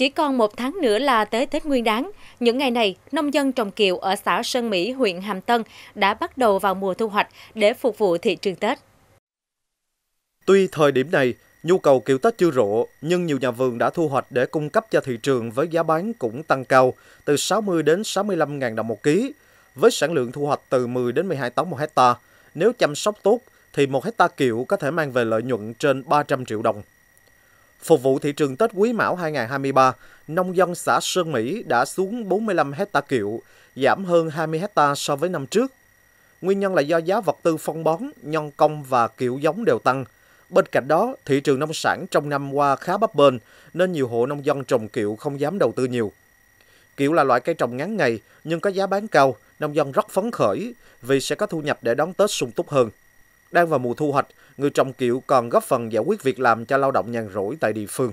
Chỉ còn một tháng nữa là tới Tết Nguyên đáng, những ngày này, nông dân trồng kiệu ở xã Sơn Mỹ, huyện Hàm Tân đã bắt đầu vào mùa thu hoạch để phục vụ thị trường Tết. Tuy thời điểm này, nhu cầu kiệu Tết chưa rộ, nhưng nhiều nhà vườn đã thu hoạch để cung cấp cho thị trường với giá bán cũng tăng cao, từ 60 đến 65 ngàn đồng một ký, với sản lượng thu hoạch từ 10 đến 12 tấn một hecta. Nếu chăm sóc tốt, thì một hecta kiệu có thể mang về lợi nhuận trên 300 triệu đồng. Phục vụ thị trường Tết Quý Mão 2023, nông dân xã Sơn Mỹ đã xuống 45 hecta kiệu, giảm hơn 20 hecta so với năm trước. Nguyên nhân là do giá vật tư phân bón, nhân công và kiệu giống đều tăng. Bên cạnh đó, thị trường nông sản trong năm qua khá bấp bênh nên nhiều hộ nông dân trồng kiệu không dám đầu tư nhiều. Kiệu là loại cây trồng ngắn ngày nhưng có giá bán cao, nông dân rất phấn khởi vì sẽ có thu nhập để đón Tết sung túc hơn. Đang vào mùa thu hoạch, người trồng kiệu còn góp phần giải quyết việc làm cho lao động nhàn rỗi tại địa phương.